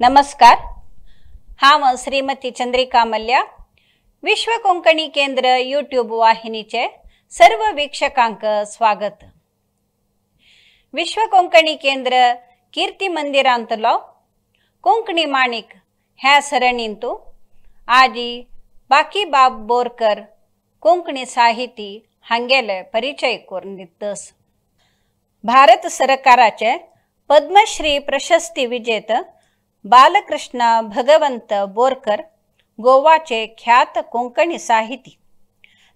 हा ಹಾಂ श्रीमती चंद्रिका मल्या विश्व कोंकणी केंद्र यूट्यूब वाहिनीचे सर्व वीक्षकांक स्वागत विश्व कोंकणी केंद्र कीर्ती मंदिरांतलो कोंकणी माणिक ह्या सरणींतू आजी बाकी बाब बोरकर कोंकणी साहिती हांगेले परिचय करून दितस भारत सरकाराचे पद्मश्री प्रशस्ती विजेत बालकृष्ण भगवंत बोरकर गोवाचे ख्यात कोंकणी साहिती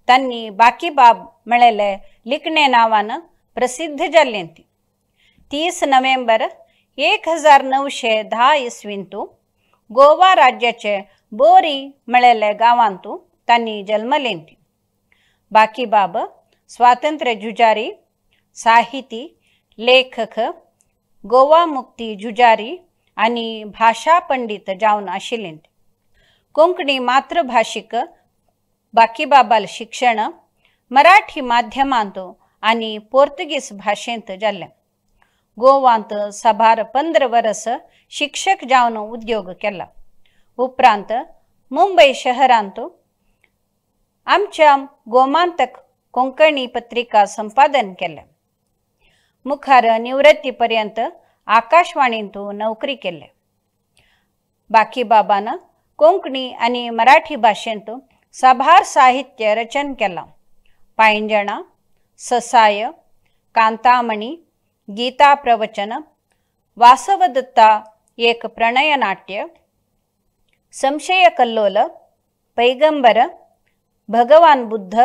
त्यांनी बाकीबाब मिळेले लिखणे नावानं प्रसिद्ध जाल्ले तीस नोव्हेंबर एक हजार नऊशे दहा इसवींतू गोवा राज्याचे बोरी मिळेले गावांतू त्यांनी जन्मले बाकी बाब स्वातंत्र्य जुजारी साहिती लेखक गोवा मुक्ती झुजारी आणि भाषा पंडित जाऊन आशिल्लीं कोंकणी मातृभाषिक बाकी बाबाल शिक्षण मराठी माध्यमांत आणि पोर्तुगीज भाषेत जाल्ले गोवांत सभार पंदरा वरस शिक्षक जावन उद्योग केला उपरांत मुंबई शहरांत आमच्या गोमांतक कोंकणी पत्रिका संपादन केल्या मुखार निवृत्ती पर्यंत आकाशवाणीतून नोकरी केले बाकी बाबान कोंकणी आणि मराठी भाषेतून सभार साहित्य रचन केलां पायंजणा ससाय कांतामणी गीता प्रवचन वासवदत्ता एक प्रणयनाट्य संशय कल्लोल पैगंबर भगवान बुद्ध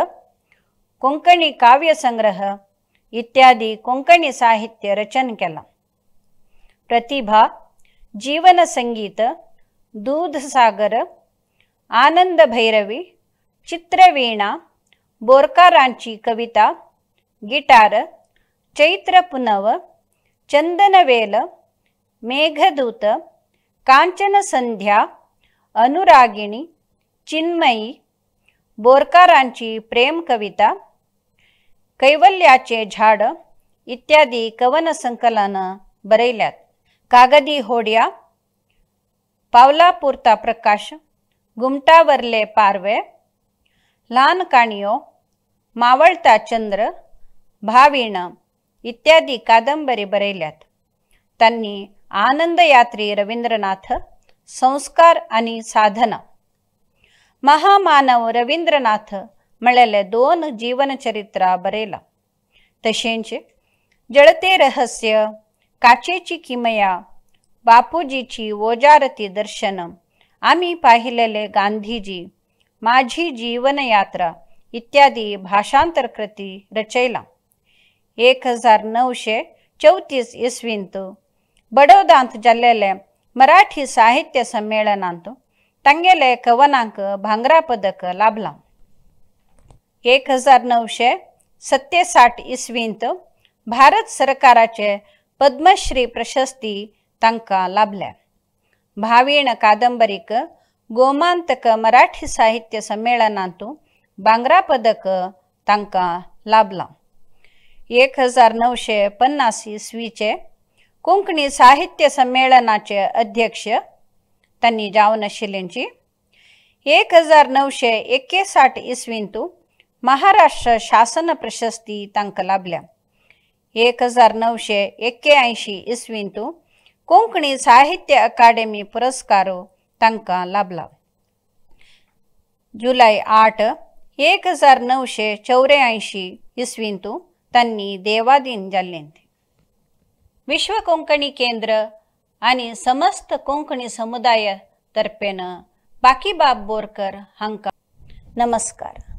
कोंकणी काव्यसंग्रह इत्यादी कोंकणी साहित्य रचन केला प्रतिभा जीवन संगीत दूधसागर आनंदभैरवी चित्रवीणा बोरकारांची कविता गिटार चैत्र पुनव चंदनवेल मेघदूत कांचन संध्या अनुरागिणी चिन्मयी बोरकारांची प्रेम कविता कैवल्याचे झाड इत्यादी कवन संकलन बरेल्यात कागदी होड्या पावलापुरता प्रकाश गुमटावरले पारवे लहान काणियो मावळता चंद्र भाविण इत्यादी कादंबरी बरेल्यात त्यांनी आनंदयात्री रवींद्रनाथ संस्कार आणि साधना महामानव रवींद्रनाथ म्हणाले दोन जीवनचरित्रा बरेला तशेंचे जळते रहस्य काचेची किमया बापूजीची ओजारती दर्शन आम्ही पाहिलेले गांधीजी माझी जीवनयात्रा इत्यादी कृती रचयला एक हजार नऊशे चौतीस इसवींत बडोदांत जाल्लेले मराठी साहित्य संमेलनांत तांगेले कवनांक भांगरा पदक लाभला एक हजार नऊशे सत्तेसाठ इसवींत भारत सरकाराचे पद्मश्री प्रशस्ती तांकां लाभल्या भावीण कादंबरीक गोमांतक मराठी साहित्य संमेलनातून बांगरा पदक तांकां लाभला एक हजार नऊशे पन्नास इसवीचे कोंकणी साहित्य संमेलनाचे अध्यक्ष तांणी जावन आशिल्ल्यांची एक हजार नऊशे एकेसाठ तू महाराष्ट्र शासन प्रशस्ती तांकां लाभल्या एक हजार नऊशे एक्क्याऐंशी इसवींतू कोंकणी साहित्य अकादमी पुरस्कार तांकां लाभला जुलै आठ एक हजार नऊशे चौऱ्याऐंशी इसवींतू त्यांनी देवादीन जाल्ले विश्व कोंकणी केंद्र आणि समस्त कोंकणी समुदाय तर्फेन बाब बोरकर हंका नमस्कार